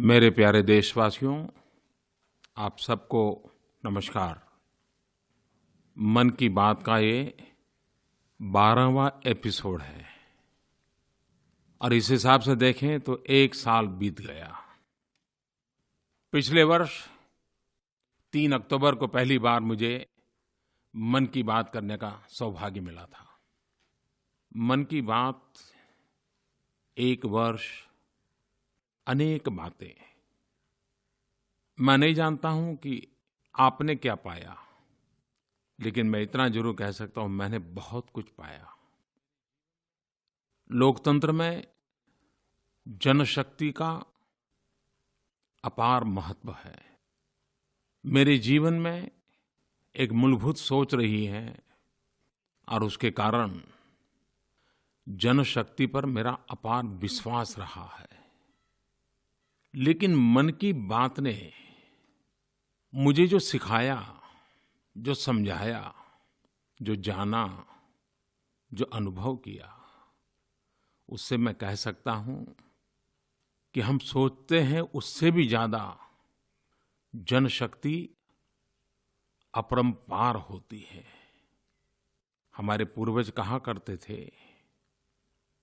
मेरे प्यारे देशवासियों आप सबको नमस्कार मन की बात का ये बारहवा एपिसोड है और इस हिसाब से देखें तो एक साल बीत गया पिछले वर्ष तीन अक्टूबर को पहली बार मुझे मन की बात करने का सौभाग्य मिला था मन की बात एक वर्ष अनेक बातें मैं नहीं जानता हूं कि आपने क्या पाया लेकिन मैं इतना जरूर कह सकता हूं मैंने बहुत कुछ पाया लोकतंत्र में जनशक्ति का अपार महत्व है मेरे जीवन में एक मूलभूत सोच रही है और उसके कारण जनशक्ति पर मेरा अपार विश्वास रहा है लेकिन मन की बात ने मुझे जो सिखाया जो समझाया जो जाना जो अनुभव किया उससे मैं कह सकता हूं कि हम सोचते हैं उससे भी ज्यादा जनशक्ति अपरंपार होती है हमारे पूर्वज कहा करते थे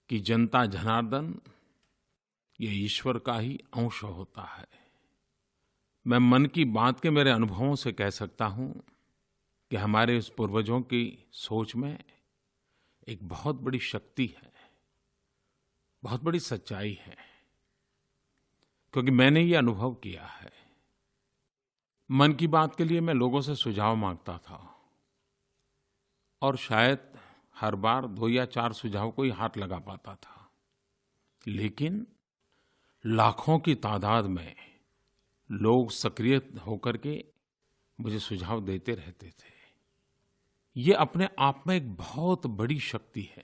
कि जनता जनार्दन ये ईश्वर का ही अंश होता है मैं मन की बात के मेरे अनुभवों से कह सकता हूं कि हमारे उस पूर्वजों की सोच में एक बहुत बड़ी शक्ति है बहुत बड़ी सच्चाई है क्योंकि मैंने ये अनुभव किया है मन की बात के लिए मैं लोगों से सुझाव मांगता था और शायद हर बार दो या चार सुझाव को ही हाथ लगा पाता था लेकिन लाखों की तादाद में लोग सक्रिय होकर के मुझे सुझाव देते रहते थे ये अपने आप में एक बहुत बड़ी शक्ति है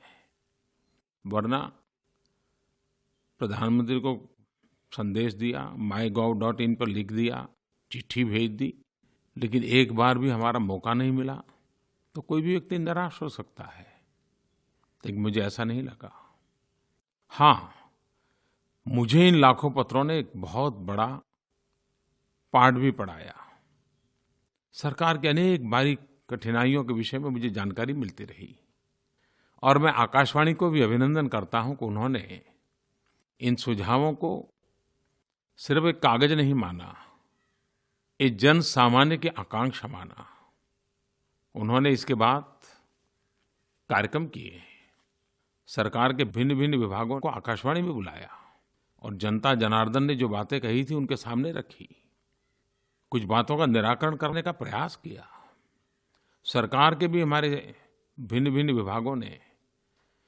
वरना प्रधानमंत्री को संदेश दिया माई गोव डॉट इन पर लिख दिया चिट्ठी भेज दी लेकिन एक बार भी हमारा मौका नहीं मिला तो कोई भी व्यक्ति निराश हो सकता है लेकिन मुझे ऐसा नहीं लगा हाँ मुझे इन लाखों पत्रों ने एक बहुत बड़ा पाठ भी पढ़ाया सरकार के अनेक बारीक कठिनाइयों के विषय में मुझे जानकारी मिलती रही और मैं आकाशवाणी को भी अभिनंदन करता हूं कि उन्होंने इन सुझावों को सिर्फ एक कागज नहीं माना एक जन सामान्य की आकांक्षा माना उन्होंने इसके बाद कार्यक्रम किए सरकार के भिन्न भिन्न विभागों को आकाशवाणी में बुलाया और जनता जनार्दन ने जो बातें कही थी उनके सामने रखी कुछ बातों का निराकरण करने का प्रयास किया सरकार के भी हमारे भिन्न भिन्न विभागों ने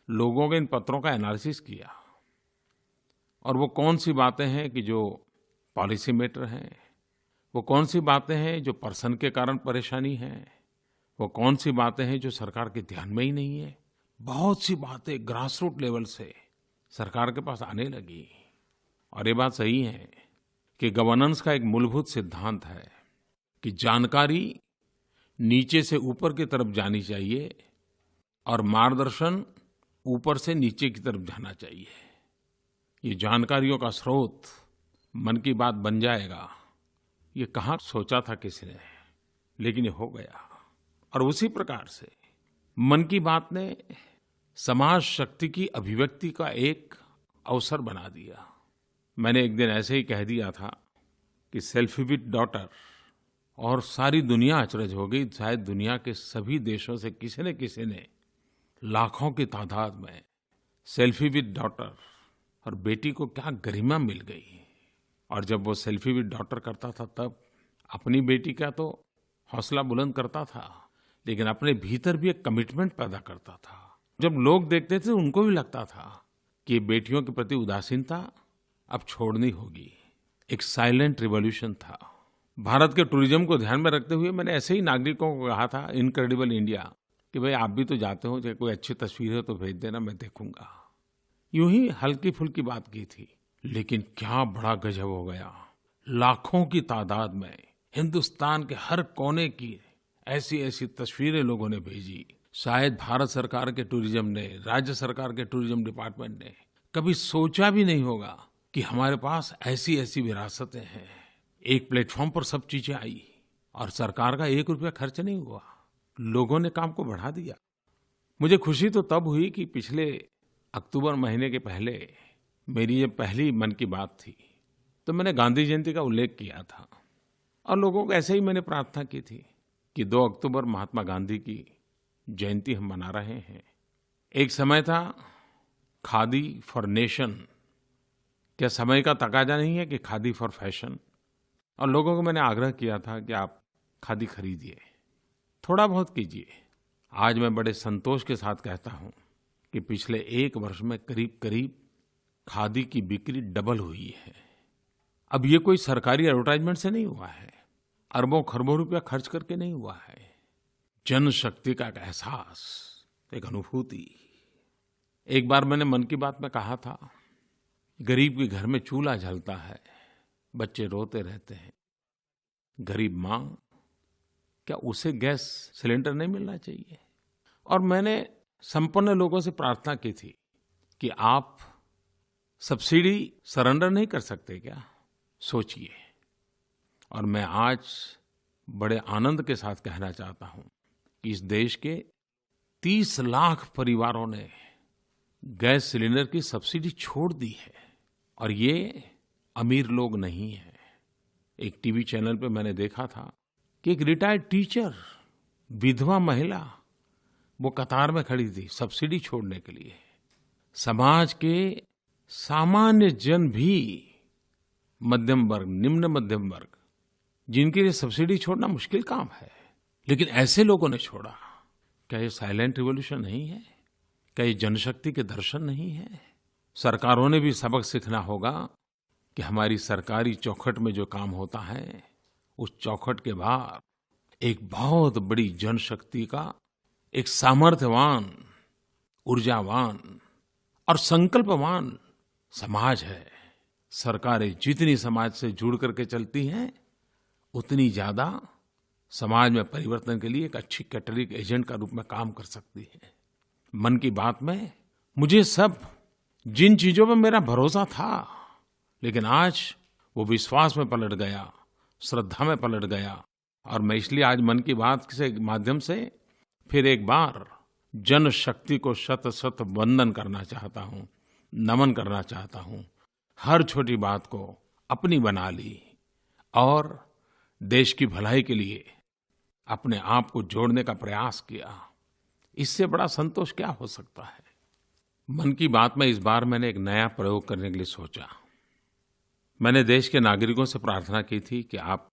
लोगों के इन पत्रों का एनालिसिस किया और वो कौन सी बातें हैं कि जो पॉलिसी मेटर हैं वो कौन सी बातें हैं जो पर्सन के कारण परेशानी है वो कौन सी बातें हैं जो सरकार के ध्यान में ही नहीं है बहुत सी बातें ग्रास रूट लेवल से सरकार के पास आने लगी और ये बात सही है कि गवर्नेंस का एक मूलभूत सिद्धांत है कि जानकारी नीचे से ऊपर की तरफ जानी चाहिए और मार्गदर्शन ऊपर से नीचे की तरफ जाना चाहिए ये जानकारियों का स्रोत मन की बात बन जाएगा ये कहाँ सोचा था किसी ने लेकिन ये हो गया और उसी प्रकार से मन की बात ने समाज शक्ति की अभिव्यक्ति का एक अवसर बना दिया मैंने एक दिन ऐसे ही कह दिया था कि सेल्फी विथ डॉटर और सारी दुनिया अचरज हो गई शायद दुनिया के सभी देशों से किसी न किसी ने लाखों की तादाद में सेल्फी विद डॉटर और बेटी को क्या गरिमा मिल गई और जब वो सेल्फी विद डॉटर करता था तब अपनी बेटी का तो हौसला बुलंद करता था लेकिन अपने भीतर भी एक कमिटमेंट पैदा करता था जब लोग देखते थे उनको भी लगता था कि बेटियों के प्रति उदासीनता अब छोड़नी होगी एक साइलेंट रिवॉल्यूशन था भारत के टूरिज्म को ध्यान में रखते हुए मैंने ऐसे ही नागरिकों को कहा था इनक्रेडिबल इंडिया कि भाई आप भी तो जाते हो चाहे कोई अच्छी तस्वीर हो तो भेज देना मैं देखूंगा यूं ही हल्की फुल्की बात की थी लेकिन क्या बड़ा गजब हो गया लाखों की तादाद में हिंदुस्तान के हर कोने की ऐसी ऐसी तस्वीरें लोगों ने भेजी शायद भारत सरकार के टूरिज्म ने राज्य सरकार के टूरिज्म डिपार्टमेंट ने कभी सोचा भी नहीं होगा कि हमारे पास ऐसी ऐसी विरासतें हैं एक प्लेटफॉर्म पर सब चीजें आई और सरकार का एक रुपया खर्च नहीं हुआ लोगों ने काम को बढ़ा दिया मुझे खुशी तो तब हुई कि पिछले अक्टूबर महीने के पहले मेरी ये पहली मन की बात थी तो मैंने गांधी जयंती का उल्लेख किया था और लोगों को ऐसे ही मैंने प्रार्थना की थी कि 2 अक्टूबर महात्मा गांधी की जयंती हम मना रहे हैं एक समय था खादी फॉर नेशन क्या समय का तकाजा नहीं है कि खादी फॉर फैशन और लोगों को मैंने आग्रह किया था कि आप खादी खरीदिए थोड़ा बहुत कीजिए आज मैं बड़े संतोष के साथ कहता हूं कि पिछले एक वर्ष में करीब करीब खादी की बिक्री डबल हुई है अब ये कोई सरकारी एडवर्टाइजमेंट से नहीं हुआ है अरबों खरबों रुपया खर्च करके नहीं हुआ है जनशक्ति का एक एहसास एक अनुभूति एक बार मैंने मन की बात में कहा था गरीब के घर में चूल्हा जलता है बच्चे रोते रहते हैं गरीब माँ क्या उसे गैस सिलेंडर नहीं मिलना चाहिए और मैंने संपन्न लोगों से प्रार्थना की थी कि आप सब्सिडी सरेंडर नहीं कर सकते क्या सोचिए और मैं आज बड़े आनंद के साथ कहना चाहता हूं कि इस देश के 30 लाख परिवारों ने गैस सिलेंडर की सब्सिडी छोड़ दी है और ये अमीर लोग नहीं हैं एक टीवी चैनल पे मैंने देखा था कि एक रिटायर्ड टीचर विधवा महिला वो कतार में खड़ी थी सब्सिडी छोड़ने के लिए समाज के सामान्य जन भी मध्यम वर्ग निम्न मध्यम वर्ग जिनके लिए सब्सिडी छोड़ना मुश्किल काम है लेकिन ऐसे लोगों ने छोड़ा क्या ये साइलेंट रिवोल्यूशन नहीं है क्या ये जनशक्ति के दर्शन नहीं है सरकारों ने भी सबक सीखना होगा कि हमारी सरकारी चौखट में जो काम होता है उस चौखट के बाहर एक बहुत बड़ी जनशक्ति का एक सामर्थ्यवान ऊर्जावान और संकल्पवान समाज है सरकारें जितनी समाज से जुड़ करके चलती हैं उतनी ज्यादा समाज में परिवर्तन के लिए एक अच्छी कैटरिक एजेंट का रूप में काम कर सकती है मन की बात में मुझे सब जिन चीजों पर मेरा भरोसा था लेकिन आज वो विश्वास में पलट गया श्रद्धा में पलट गया और मैं इसलिए आज मन की बात से माध्यम से फिर एक बार जन शक्ति को शत शत वंदन करना चाहता हूं नमन करना चाहता हूं हर छोटी बात को अपनी बना ली और देश की भलाई के लिए अपने आप को जोड़ने का प्रयास किया इससे बड़ा संतोष क्या हो सकता है मन की बात में इस बार मैंने एक नया प्रयोग करने के लिए सोचा मैंने देश के नागरिकों से प्रार्थना की थी कि आप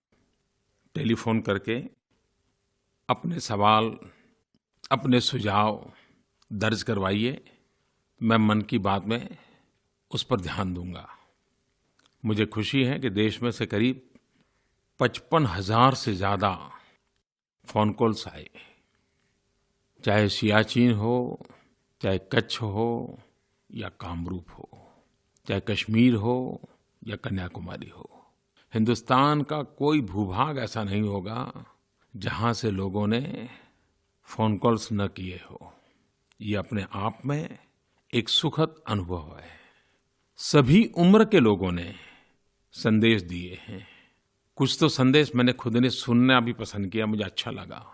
टेलीफोन करके अपने सवाल अपने सुझाव दर्ज करवाइए मैं मन की बात में उस पर ध्यान दूंगा मुझे खुशी है कि देश में से करीब पचपन हजार से ज़्यादा फ़ोन कॉल्स आए चाहे सियाचिन हो चाहे कच्छ हो या कामरूप हो चाहे कश्मीर हो या कन्याकुमारी हो हिंदुस्तान का कोई भूभाग ऐसा नहीं होगा जहां से लोगों ने फोन कॉल्स न किए हो ये अपने आप में एक सुखद अनुभव है सभी उम्र के लोगों ने संदेश दिए हैं कुछ तो संदेश मैंने खुद ने सुनना भी पसंद किया मुझे अच्छा लगा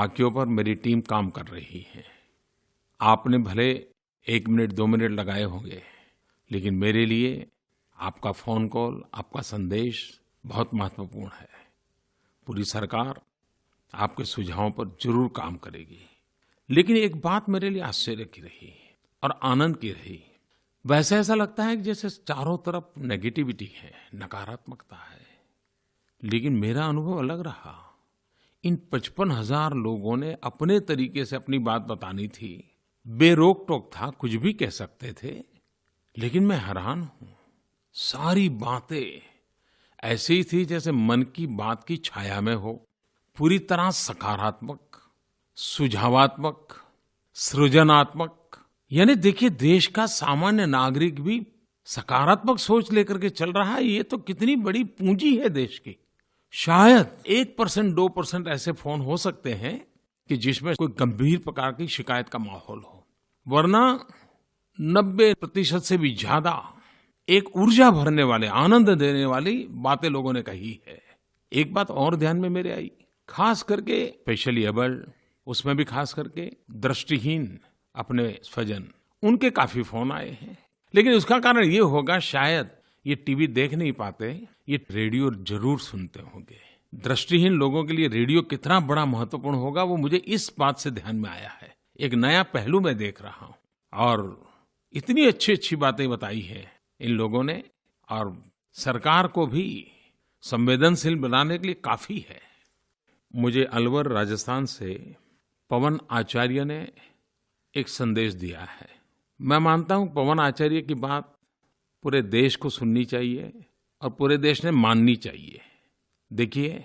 बाकियों पर मेरी टीम काम कर रही है आपने भले एक मिनट दो मिनट लगाए होंगे लेकिन मेरे लिए आपका फोन कॉल आपका संदेश बहुत महत्वपूर्ण है पूरी सरकार आपके सुझावों पर जरूर काम करेगी लेकिन एक बात मेरे लिए आश्चर्य की रही और आनंद की रही वैसे ऐसा लगता है कि जैसे चारों तरफ नेगेटिविटी है नकारात्मकता है लेकिन मेरा अनुभव अलग रहा इन पचपन हजार लोगों ने अपने तरीके से अपनी बात बतानी थी बेरोक टोक था कुछ भी कह सकते थे लेकिन मैं हैरान हूं सारी बातें ऐसी ही थी जैसे मन की बात की छाया में हो पूरी तरह सकारात्मक सुझावात्मक सृजनात्मक यानी देखिए देश का सामान्य नागरिक भी सकारात्मक सोच लेकर के चल रहा है ये तो कितनी बड़ी पूंजी है देश की शायद एक परसेंट दो परसेंट ऐसे फोन हो सकते हैं कि जिसमें कोई गंभीर प्रकार की शिकायत का माहौल हो वरना 90 प्रतिशत से भी ज्यादा एक ऊर्जा भरने वाले आनंद देने वाली बातें लोगों ने कही है एक बात और ध्यान में मेरे आई खास करके स्पेशली एबल्ड उसमें भी खास करके दृष्टिहीन अपने स्वजन उनके काफी फोन आए हैं लेकिन उसका कारण ये होगा शायद ये टीवी देख नहीं पाते ये रेडियो जरूर सुनते होंगे दृष्टिहीन लोगों के लिए रेडियो कितना बड़ा महत्वपूर्ण होगा वो मुझे इस बात से ध्यान में आया है एक नया पहलू मैं देख रहा हूं और इतनी अच्छी अच्छी बातें बताई है इन लोगों ने और सरकार को भी संवेदनशील बनाने के लिए काफी है मुझे अलवर राजस्थान से पवन आचार्य ने एक संदेश दिया है मैं मानता हूं पवन आचार्य की बात पूरे देश को सुननी चाहिए और पूरे देश ने माननी चाहिए देखिए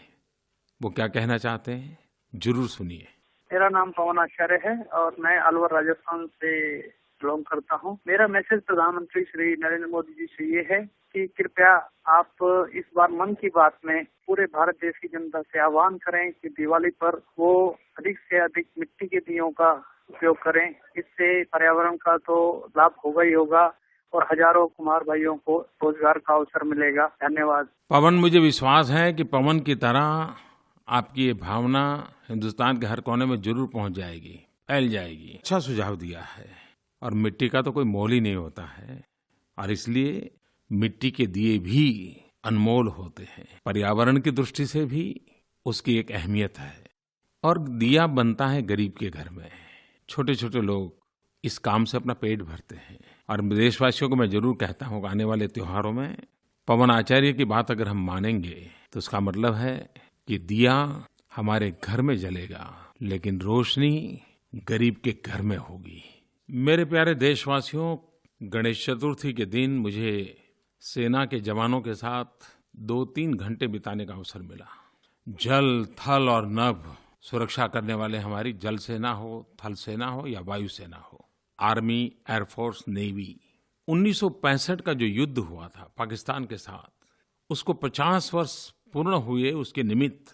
वो क्या कहना चाहते हैं जरूर सुनिए मेरा नाम पवन आचार्य है और मैं अलवर राजस्थान से बिलोंग करता हूँ मेरा मैसेज प्रधानमंत्री श्री नरेंद्र मोदी जी से ये है कि कृपया आप इस बार मन की बात में पूरे भारत देश की जनता से आह्वान करें कि दिवाली पर वो अधिक से अधिक मिट्टी के दीयों का उपयोग करें इससे पर्यावरण का तो लाभ होगा ही होगा और हजारों कुमार भाइयों को रोजगार का अवसर मिलेगा धन्यवाद पवन मुझे विश्वास है कि पवन की तरह आपकी ये भावना हिंदुस्तान के हर कोने में जरूर पहुंच जाएगी फैल जाएगी अच्छा सुझाव दिया है और मिट्टी का तो कोई मोल ही नहीं होता है और इसलिए मिट्टी के दिए भी अनमोल होते हैं पर्यावरण की दृष्टि से भी उसकी एक अहमियत है और दिया बनता है गरीब के घर में छोटे छोटे लोग इस काम से अपना पेट भरते हैं और देशवासियों को मैं जरूर कहता हूँ आने वाले त्योहारों में पवन आचार्य की बात अगर हम मानेंगे तो उसका मतलब है कि दिया हमारे घर में जलेगा लेकिन रोशनी गरीब के घर में होगी मेरे प्यारे देशवासियों गणेश चतुर्थी के दिन मुझे सेना के जवानों के साथ दो तीन घंटे बिताने का अवसर मिला जल थल और नभ सुरक्षा करने वाले हमारी जल सेना हो थल सेना हो या वायु सेना हो आर्मी एयरफोर्स नेवी 1965 का जो युद्ध हुआ था पाकिस्तान के साथ उसको 50 वर्ष पूर्ण हुए उसके निमित्त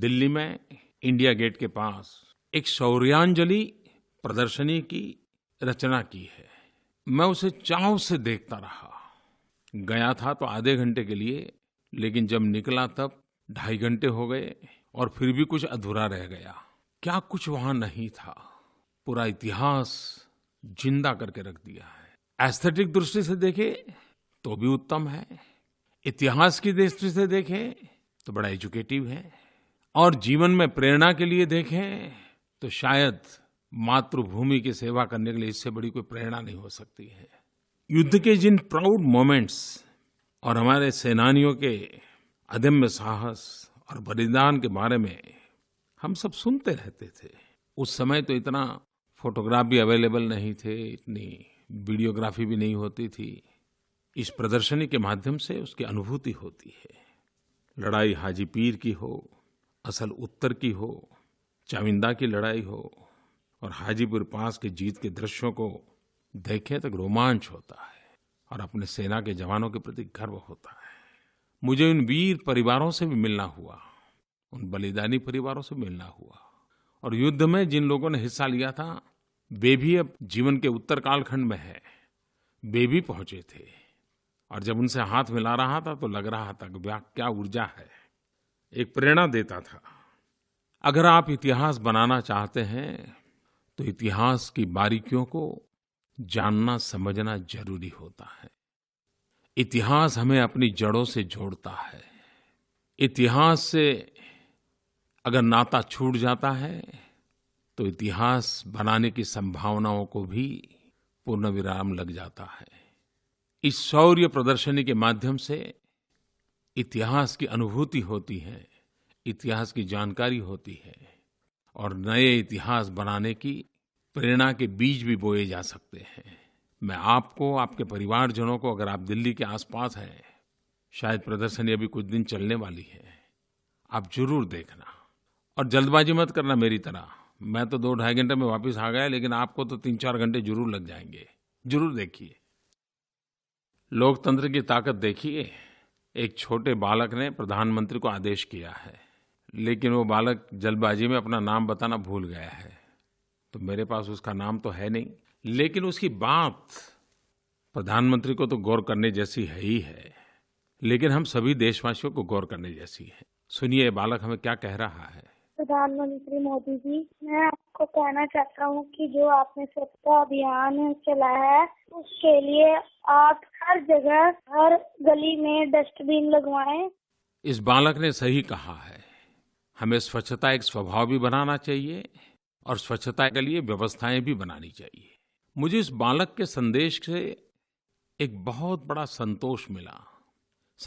दिल्ली में इंडिया गेट के पास एक शौर्यांजलि प्रदर्शनी की रचना की है मैं उसे चाव से देखता रहा गया था तो आधे घंटे के लिए लेकिन जब निकला तब ढाई घंटे हो गए और फिर भी कुछ अधूरा रह गया क्या कुछ वहां नहीं था पूरा इतिहास जिंदा करके रख दिया है एस्थेटिक दृष्टि से देखे तो भी उत्तम है इतिहास की दृष्टि से देखें तो बड़ा एजुकेटिव है और जीवन में प्रेरणा के लिए देखें तो शायद मातृभूमि की सेवा करने के लिए इससे बड़ी कोई प्रेरणा नहीं हो सकती है युद्ध के जिन प्राउड मोमेंट्स और हमारे सेनानियों के अदम्य साहस और बलिदान के बारे में हम सब सुनते रहते थे उस समय तो इतना फोटोग्राफ भी अवेलेबल नहीं थे इतनी वीडियोग्राफी भी नहीं होती थी इस प्रदर्शनी के माध्यम से उसकी अनुभूति होती है लड़ाई हाजी पीर की हो असल उत्तर की हो चाविंदा की लड़ाई हो और हाजीपुर पास के जीत के दृश्यों को देखें तो रोमांच होता है और अपने सेना के जवानों के प्रति गर्व होता है मुझे उन वीर परिवारों से भी मिलना हुआ उन बलिदानी परिवारों से मिलना हुआ और युद्ध में जिन लोगों ने हिस्सा लिया था वे भी अब जीवन के उत्तर कालखंड में है वे भी पहुंचे थे और जब उनसे हाथ मिला रहा था तो लग रहा था कि क्या ऊर्जा है एक प्रेरणा देता था अगर आप इतिहास बनाना चाहते हैं तो इतिहास की बारीकियों को जानना समझना जरूरी होता है इतिहास हमें अपनी जड़ों से जोड़ता है इतिहास से अगर नाता छूट जाता है तो इतिहास बनाने की संभावनाओं को भी पूर्ण विराम लग जाता है इस शौर्य प्रदर्शनी के माध्यम से इतिहास की अनुभूति होती है इतिहास की जानकारी होती है और नए इतिहास बनाने की प्रेरणा के बीज भी बोए जा सकते हैं मैं आपको आपके परिवारजनों को अगर आप दिल्ली के आसपास हैं शायद प्रदर्शनी अभी कुछ दिन चलने वाली है आप जरूर देखना और जल्दबाजी मत करना मेरी तरह मैं तो दो ढाई घंटे में वापस आ गया लेकिन आपको तो तीन चार घंटे जरूर लग जाएंगे जरूर देखिए लोकतंत्र की ताकत देखिए एक छोटे बालक ने प्रधानमंत्री को आदेश किया है लेकिन वो बालक जल्दबाजी में अपना नाम बताना भूल गया है तो मेरे पास उसका नाम तो है नहीं लेकिन उसकी बात प्रधानमंत्री को तो गौर करने जैसी है ही है लेकिन हम सभी देशवासियों को गौर करने जैसी है सुनिए बालक हमें क्या कह रहा है प्रधानमंत्री मोदी जी मैं आपको कहना चाहता हूँ कि जो आपने स्वच्छता अभियान चलाया है उसके लिए आप हर जगह हर गली में डस्टबिन लगवाएं। इस बालक ने सही कहा है हमें स्वच्छता एक स्वभाव भी बनाना चाहिए और स्वच्छता के लिए व्यवस्थाएं भी बनानी चाहिए मुझे इस बालक के संदेश से एक बहुत बड़ा संतोष मिला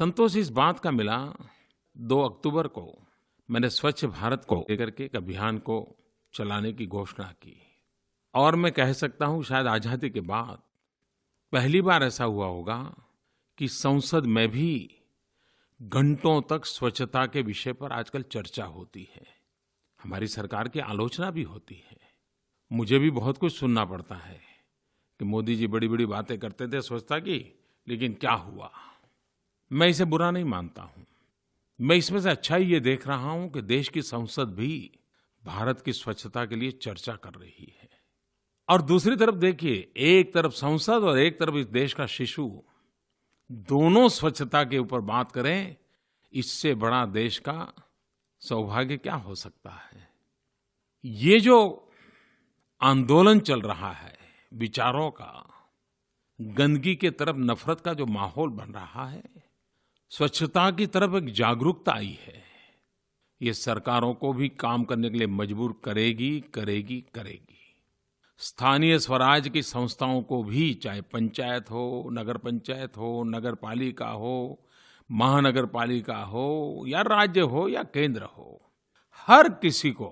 संतोष इस बात का मिला दो अक्टूबर को मैंने स्वच्छ भारत को लेकर के एक अभियान को चलाने की घोषणा की और मैं कह सकता हूं शायद आज़ादी के बाद पहली बार ऐसा हुआ होगा कि संसद में भी घंटों तक स्वच्छता के विषय पर आजकल चर्चा होती है हमारी सरकार की आलोचना भी होती है मुझे भी बहुत कुछ सुनना पड़ता है कि मोदी जी बड़ी बड़ी बातें करते थे स्वच्छता की लेकिन क्या हुआ मैं इसे बुरा नहीं मानता हूं मैं इसमें से अच्छा ही ये देख रहा हूं कि देश की संसद भी भारत की स्वच्छता के लिए चर्चा कर रही है और दूसरी तरफ देखिए एक तरफ संसद और एक तरफ इस देश का शिशु दोनों स्वच्छता के ऊपर बात करें इससे बड़ा देश का सौभाग्य क्या हो सकता है ये जो आंदोलन चल रहा है विचारों का गंदगी के तरफ नफरत का जो माहौल बन रहा है स्वच्छता की तरफ एक जागरूकता आई है ये सरकारों को भी काम करने के लिए मजबूर करेगी करेगी करेगी स्थानीय स्वराज की संस्थाओं को भी चाहे पंचायत हो नगर पंचायत हो नगर पालिका हो महानगर पालिका हो या राज्य हो या केंद्र हो हर किसी को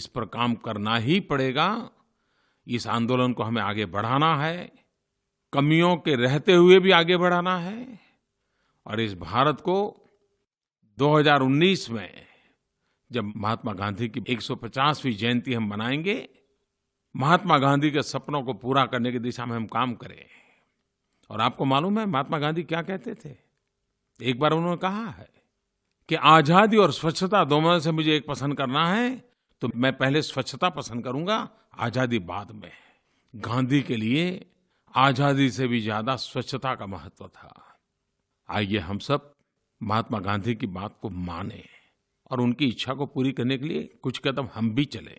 इस पर काम करना ही पड़ेगा इस आंदोलन को हमें आगे बढ़ाना है कमियों के रहते हुए भी आगे बढ़ाना है और इस भारत को 2019 में जब महात्मा गांधी की 150वीं जयंती हम मनाएंगे महात्मा गांधी के सपनों को पूरा करने की दिशा में हम काम करें और आपको मालूम है महात्मा गांधी क्या कहते थे एक बार उन्होंने कहा है कि आजादी और स्वच्छता दोनों से मुझे एक पसंद करना है तो मैं पहले स्वच्छता पसंद करूंगा आजादी बाद में गांधी के लिए आजादी से भी ज्यादा स्वच्छता का महत्व था आइए हम सब महात्मा गांधी की बात को माने और उनकी इच्छा को पूरी करने के लिए कुछ कदम हम भी चलें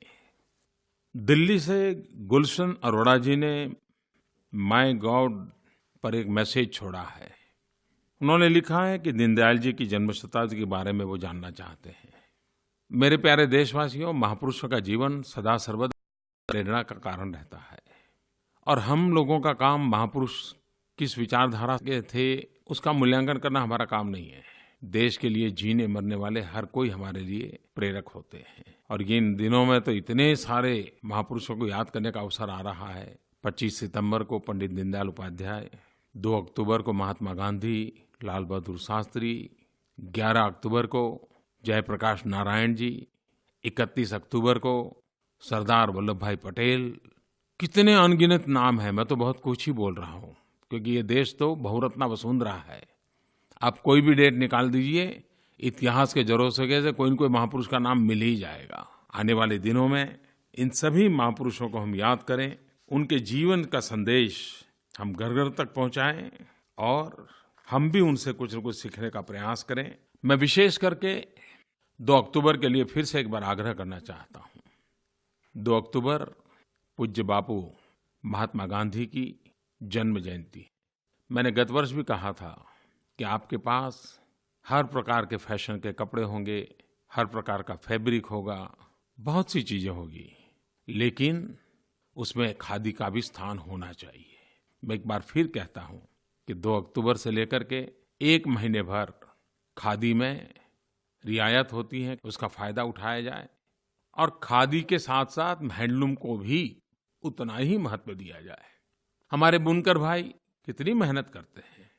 दिल्ली से गुलशन अरोड़ा जी ने माई गॉड पर एक मैसेज छोड़ा है उन्होंने लिखा है कि दीनदयाल जी की जन्म शताब्दी के बारे में वो जानना चाहते हैं मेरे प्यारे देशवासियों महापुरुषों का जीवन सदा सर्वदा प्रेरणा का कारण रहता है और हम लोगों का काम महापुरुष किस विचारधारा के थे उसका मूल्यांकन करना हमारा काम नहीं है देश के लिए जीने मरने वाले हर कोई हमारे लिए प्रेरक होते हैं और ये इन दिनों में तो इतने सारे महापुरुषों को याद करने का अवसर आ रहा है 25 सितंबर को पंडित दीनदयाल उपाध्याय 2 अक्टूबर को महात्मा गांधी लाल बहादुर शास्त्री 11 अक्टूबर को जयप्रकाश नारायण जी 31 अक्टूबर को सरदार वल्लभ भाई पटेल कितने अनगिनत नाम हैं मैं तो बहुत कुछ ही बोल रहा हूं क्योंकि ये देश तो बहुरत्ना वसुंधरा है आप कोई भी डेट निकाल दीजिए इतिहास के जरों से कैसे कोई न कोई महापुरुष का नाम मिल ही जाएगा आने वाले दिनों में इन सभी महापुरुषों को हम याद करें उनके जीवन का संदेश हम घर घर तक पहुंचाएं और हम भी उनसे कुछ न कुछ सीखने का प्रयास करें मैं विशेष करके 2 अक्टूबर के लिए फिर से एक बार आग्रह करना चाहता हूं 2 अक्टूबर पूज्य बापू महात्मा गांधी की जन्म जयंती मैंने गत वर्ष भी कहा था कि आपके पास हर प्रकार के फैशन के कपड़े होंगे हर प्रकार का फैब्रिक होगा बहुत सी चीज़ें होगी लेकिन उसमें खादी का भी स्थान होना चाहिए मैं एक बार फिर कहता हूं कि 2 अक्टूबर से लेकर के एक महीने भर खादी में रियायत होती है उसका फायदा उठाया जाए और खादी के साथ साथ हैंडलूम को भी उतना ही महत्व दिया जाए हमारे बुनकर भाई कितनी मेहनत करते हैं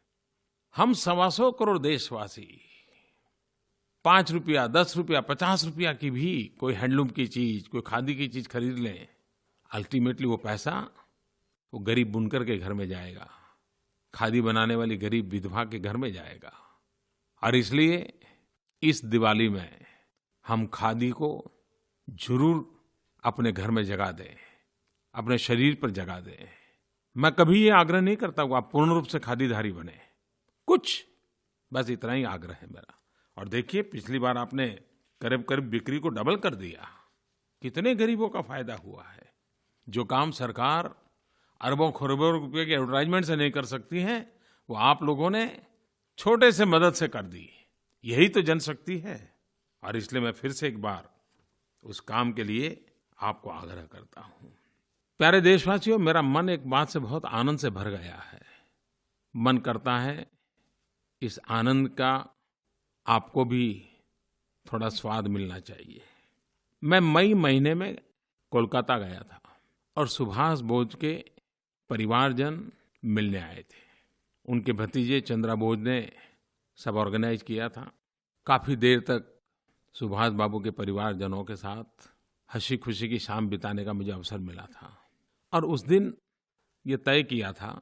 हम सवा सौ करोड़ देशवासी पांच रुपया दस रुपया पचास रुपया की भी कोई हैंडलूम की चीज कोई खादी की चीज खरीद लें अल्टीमेटली वो पैसा वो गरीब बुनकर के घर में जाएगा खादी बनाने वाली गरीब विधवा के घर में जाएगा और इसलिए इस दिवाली में हम खादी को जरूर अपने घर में जगा दें अपने शरीर पर जगा दें मैं कभी ये आग्रह नहीं करता हूँ आप पूर्ण रूप से खादीधारी बने कुछ बस इतना ही आग्रह है मेरा और देखिए पिछली बार आपने करीब करीब बिक्री को डबल कर दिया कितने गरीबों का फायदा हुआ है जो काम सरकार अरबों खरबों रुपये के एडवर्टाइजमेंट से नहीं कर सकती है वो आप लोगों ने छोटे से मदद से कर दी यही तो जनशक्ति है और इसलिए मैं फिर से एक बार उस काम के लिए आपको आग्रह करता हूँ प्यारे देशवासियों मेरा मन एक बात से बहुत आनंद से भर गया है मन करता है इस आनंद का आपको भी थोड़ा स्वाद मिलना चाहिए मैं मई महीने में कोलकाता गया था और सुभाष बोझ के परिवारजन मिलने आए थे उनके भतीजे चंद्रा बोझ ने सब ऑर्गेनाइज किया था काफ़ी देर तक सुभाष बाबू के परिवारजनों के साथ हंसी खुशी की शाम बिताने का मुझे अवसर मिला था और उस दिन ये तय किया था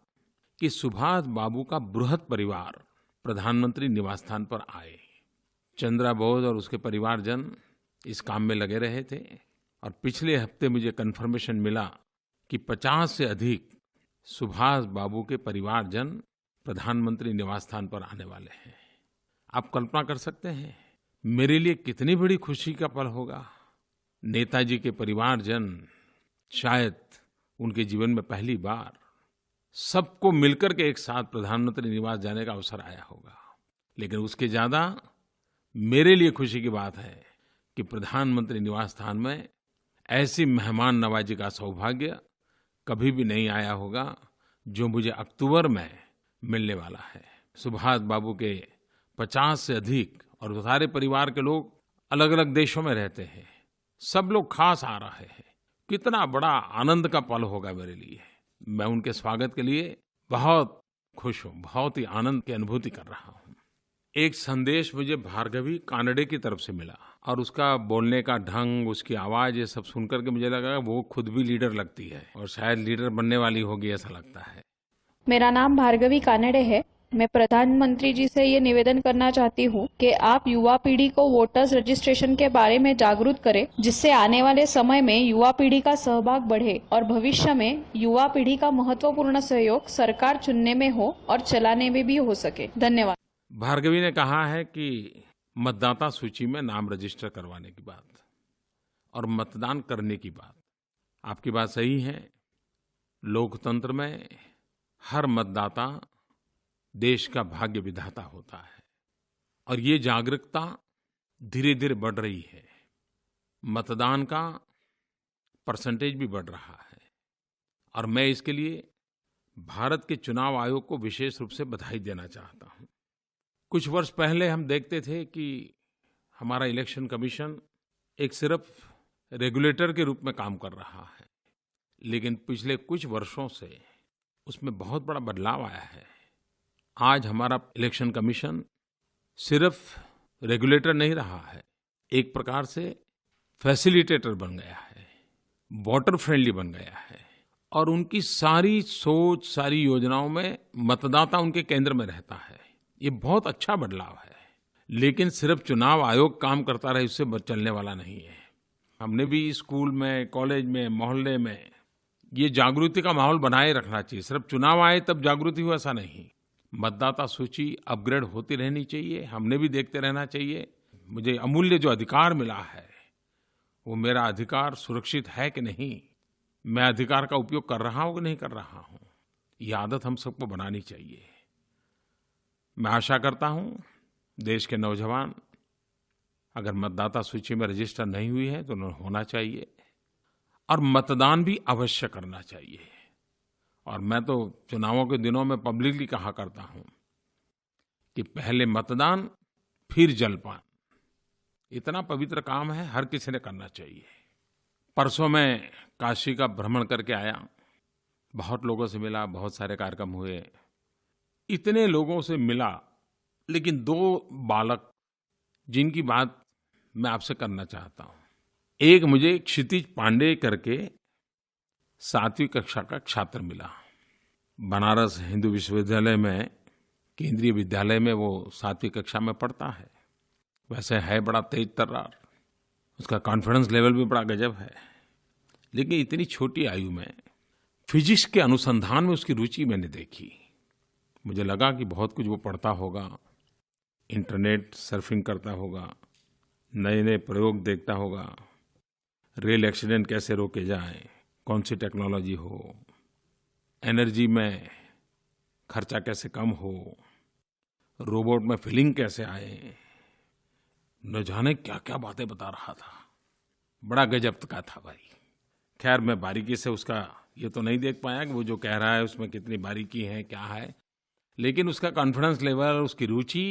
कि सुभाष बाबू का बृहद परिवार प्रधानमंत्री निवास स्थान पर आए चंद्रा बोध और उसके परिवारजन इस काम में लगे रहे थे और पिछले हफ्ते मुझे कन्फर्मेशन मिला कि 50 से अधिक सुभाष बाबू के परिवारजन प्रधानमंत्री निवास स्थान पर आने वाले हैं आप कल्पना कर सकते हैं मेरे लिए कितनी बड़ी खुशी का पल होगा नेताजी के परिवारजन शायद उनके जीवन में पहली बार सबको मिलकर के एक साथ प्रधानमंत्री निवास जाने का अवसर आया होगा लेकिन उसके ज्यादा मेरे लिए खुशी की बात है कि प्रधानमंत्री निवास स्थान में ऐसी मेहमान नवाजी का सौभाग्य कभी भी नहीं आया होगा जो मुझे अक्टूबर में मिलने वाला है सुभाष बाबू के 50 से अधिक और सारे परिवार के लोग अलग अलग देशों में रहते हैं सब लोग खास आ रहे हैं कितना बड़ा आनंद का पल होगा मेरे लिए मैं उनके स्वागत के लिए बहुत खुश हूँ बहुत ही आनंद की अनुभूति कर रहा हूँ एक संदेश मुझे भार्गवी कानडे की तरफ से मिला और उसका बोलने का ढंग उसकी आवाज़ ये सब सुनकर के मुझे लगा वो खुद भी लीडर लगती है और शायद लीडर बनने वाली होगी ऐसा लगता है मेरा नाम भार्गवी कानडे है मैं प्रधानमंत्री जी से ये निवेदन करना चाहती हूँ कि आप युवा पीढ़ी को वोटर्स रजिस्ट्रेशन के बारे में जागरूक करें जिससे आने वाले समय में युवा पीढ़ी का सहभाग बढ़े और भविष्य में युवा पीढ़ी का महत्वपूर्ण सहयोग सरकार चुनने में हो और चलाने में भी हो सके धन्यवाद भार्गवी ने कहा है कि मतदाता सूची में नाम रजिस्टर करवाने की बात और मतदान करने की बात आपकी बात सही है लोकतंत्र में हर मतदाता देश का भाग्य विधाता होता है और ये जागरूकता धीरे धीरे बढ़ रही है मतदान का परसेंटेज भी बढ़ रहा है और मैं इसके लिए भारत के चुनाव आयोग को विशेष रूप से बधाई देना चाहता हूं कुछ वर्ष पहले हम देखते थे कि हमारा इलेक्शन कमीशन एक सिर्फ रेगुलेटर के रूप में काम कर रहा है लेकिन पिछले कुछ वर्षों से उसमें बहुत बड़ा बदलाव आया है आज हमारा इलेक्शन कमीशन सिर्फ रेगुलेटर नहीं रहा है एक प्रकार से फैसिलिटेटर बन गया है वॉटर फ्रेंडली बन गया है और उनकी सारी सोच सारी योजनाओं में मतदाता उनके केंद्र में रहता है ये बहुत अच्छा बदलाव है लेकिन सिर्फ चुनाव आयोग काम करता रहे उससे चलने वाला नहीं है हमने भी स्कूल में कॉलेज में मोहल्ले में ये जागृति का माहौल बनाए रखना चाहिए सिर्फ चुनाव आए तब जागृति हुआ ऐसा नहीं मतदाता सूची अपग्रेड होती रहनी चाहिए हमने भी देखते रहना चाहिए मुझे अमूल्य जो अधिकार मिला है वो मेरा अधिकार सुरक्षित है कि नहीं मैं अधिकार का उपयोग कर रहा हूं कि नहीं कर रहा हूं ये आदत हम सबको बनानी चाहिए मैं आशा करता हूं देश के नौजवान अगर मतदाता सूची में रजिस्टर नहीं हुई है तो उन्हें होना चाहिए और मतदान भी अवश्य करना चाहिए और मैं तो चुनावों के दिनों में पब्लिकली कहा करता हूं कि पहले मतदान फिर जलपान इतना पवित्र काम है हर किसी ने करना चाहिए परसों में काशी का भ्रमण करके आया बहुत लोगों से मिला बहुत सारे कार्यक्रम हुए इतने लोगों से मिला लेकिन दो बालक जिनकी बात मैं आपसे करना चाहता हूं एक मुझे क्षितिज पांडे करके सातवीं कक्षा का छात्र मिला बनारस हिंदू विश्वविद्यालय में केंद्रीय विद्यालय में वो सातवीं कक्षा में पढ़ता है वैसे है बड़ा तेज तर्रार उसका कॉन्फिडेंस लेवल भी बड़ा गजब है लेकिन इतनी छोटी आयु में फिजिक्स के अनुसंधान में उसकी रुचि मैंने देखी मुझे लगा कि बहुत कुछ वो पढ़ता होगा इंटरनेट सर्फिंग करता होगा नए नए प्रयोग देखता होगा रेल एक्सीडेंट कैसे रोके जाएं कौन सी टेक्नोलॉजी हो एनर्जी में खर्चा कैसे कम हो रोबोट में फीलिंग कैसे आए न जाने क्या क्या बातें बता रहा था बड़ा गजब का था भाई खैर मैं बारीकी से उसका ये तो नहीं देख पाया कि वो जो कह रहा है उसमें कितनी बारीकी है क्या है लेकिन उसका कॉन्फिडेंस लेवल उसकी रुचि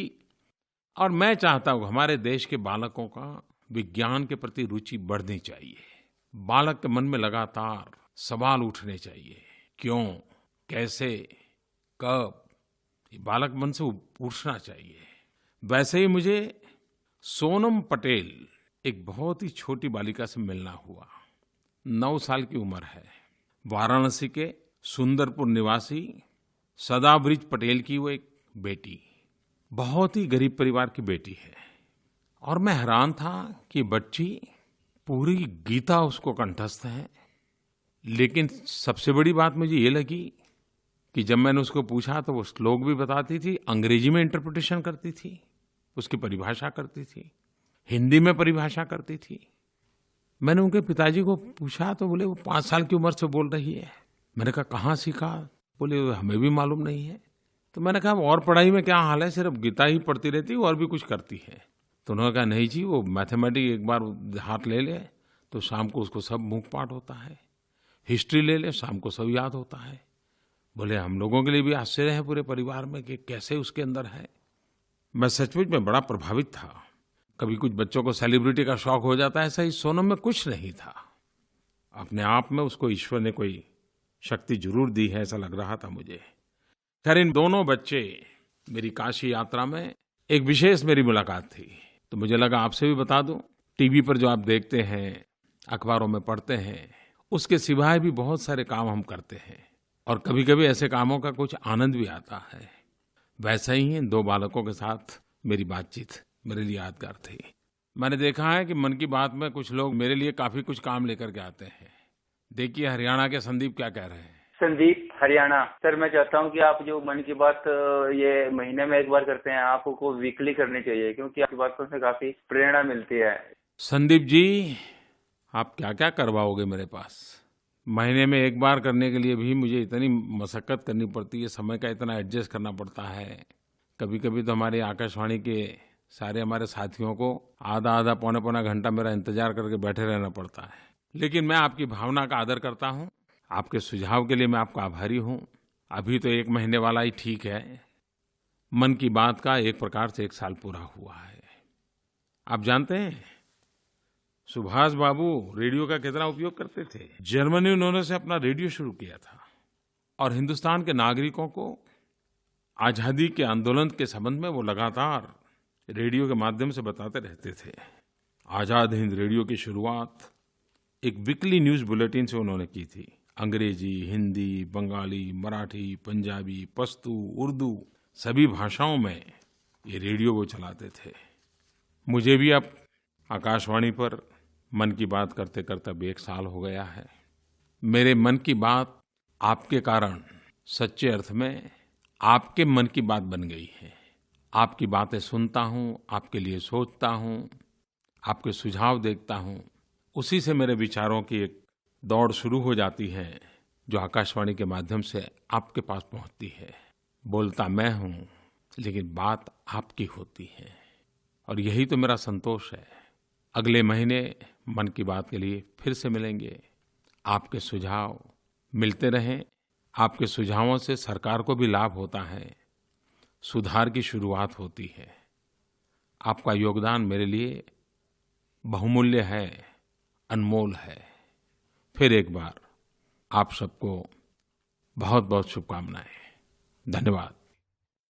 और मैं चाहता हूँ हमारे देश के बालकों का विज्ञान के प्रति रुचि बढ़नी चाहिए बालक के मन में लगातार सवाल उठने चाहिए क्यों कैसे कब बालक मन से पूछना चाहिए वैसे ही मुझे सोनम पटेल एक बहुत ही छोटी बालिका से मिलना हुआ नौ साल की उम्र है वाराणसी के सुंदरपुर निवासी सदाब्रिज पटेल की वो एक बेटी बहुत ही गरीब परिवार की बेटी है और मैं हैरान था कि बच्ची पूरी गीता उसको कंठस्थ है लेकिन सबसे बड़ी बात मुझे ये लगी कि जब मैंने उसको पूछा तो वो श्लोक भी बताती थी अंग्रेजी में इंटरप्रिटेशन करती थी उसकी परिभाषा करती थी हिंदी में परिभाषा करती थी मैंने उनके पिताजी को पूछा तो बोले वो पांच साल की उम्र से बोल रही है मैंने कहा कहाँ सीखा बोले हमें भी मालूम नहीं है तो मैंने कहा और पढ़ाई में क्या हाल है सिर्फ गीता ही पढ़ती रहती और भी कुछ करती है तो उन्होंने कहा नहीं जी वो मैथमेटिक एक बार हाथ ले ले तो शाम को उसको सब मुख पाठ होता है हिस्ट्री ले ले शाम को सब याद होता है बोले हम लोगों के लिए भी आश्चर्य है पूरे परिवार में कि कैसे उसके अंदर है मैं सचमुच में बड़ा प्रभावित था कभी कुछ बच्चों को सेलिब्रिटी का शौक हो जाता है ऐसा ही सोनम में कुछ नहीं था अपने आप में उसको ईश्वर ने कोई शक्ति जरूर दी है ऐसा लग रहा था मुझे खैर इन दोनों बच्चे मेरी काशी यात्रा में एक विशेष मेरी मुलाकात थी तो मुझे लगा आपसे भी बता दूं टीवी पर जो आप देखते हैं अखबारों में पढ़ते हैं उसके सिवाय भी बहुत सारे काम हम करते हैं और कभी कभी ऐसे कामों का कुछ आनंद भी आता है वैसा ही दो बालकों के साथ मेरी बातचीत मेरे लिए यादगार थी मैंने देखा है कि मन की बात में कुछ लोग मेरे लिए काफ़ी कुछ काम लेकर के आते हैं देखिए हरियाणा के संदीप क्या कह रहे हैं संदीप हरियाणा सर मैं चाहता हूँ कि आप जो मन की बात ये महीने में एक बार करते हैं आपको वीकली करनी चाहिए क्योंकि आपकी बातों से काफी प्रेरणा मिलती है संदीप जी आप क्या क्या करवाओगे मेरे पास महीने में एक बार करने के लिए भी मुझे इतनी मशक्कत करनी पड़ती है समय का इतना एडजस्ट करना पड़ता है कभी कभी तो हमारे आकाशवाणी के सारे हमारे साथियों को आधा आधा पौने पौना घंटा मेरा इंतजार करके बैठे रहना पड़ता है लेकिन मैं आपकी भावना का आदर करता हूँ आपके सुझाव के लिए मैं आपका आभारी हूं अभी तो एक महीने वाला ही ठीक है मन की बात का एक प्रकार से एक साल पूरा हुआ है आप जानते हैं सुभाष बाबू रेडियो का कितना उपयोग करते थे जर्मनी उन्होंने से अपना रेडियो शुरू किया था और हिंदुस्तान के नागरिकों को आज़ादी के आंदोलन के संबंध में वो लगातार रेडियो के माध्यम से बताते रहते थे आज़ाद हिंद रेडियो की शुरुआत एक वीकली न्यूज़ बुलेटिन से उन्होंने की थी अंग्रेजी हिंदी बंगाली मराठी पंजाबी पश्तू उर्दू सभी भाषाओं में ये रेडियो वो चलाते थे मुझे भी अब आकाशवाणी पर मन की बात करते करते अब एक साल हो गया है मेरे मन की बात आपके कारण सच्चे अर्थ में आपके मन की बात बन गई है आपकी बातें सुनता हूँ आपके लिए सोचता हूँ आपके सुझाव देखता हूँ उसी से मेरे विचारों की एक दौड़ शुरू हो जाती है जो आकाशवाणी के माध्यम से आपके पास पहुंचती है बोलता मैं हूं लेकिन बात आपकी होती है और यही तो मेरा संतोष है अगले महीने मन की बात के लिए फिर से मिलेंगे आपके सुझाव मिलते रहें आपके सुझावों से सरकार को भी लाभ होता है सुधार की शुरुआत होती है आपका योगदान मेरे लिए बहुमूल्य है अनमोल है फिर एक बार आप सबको बहुत बहुत शुभकामनाएं धन्यवाद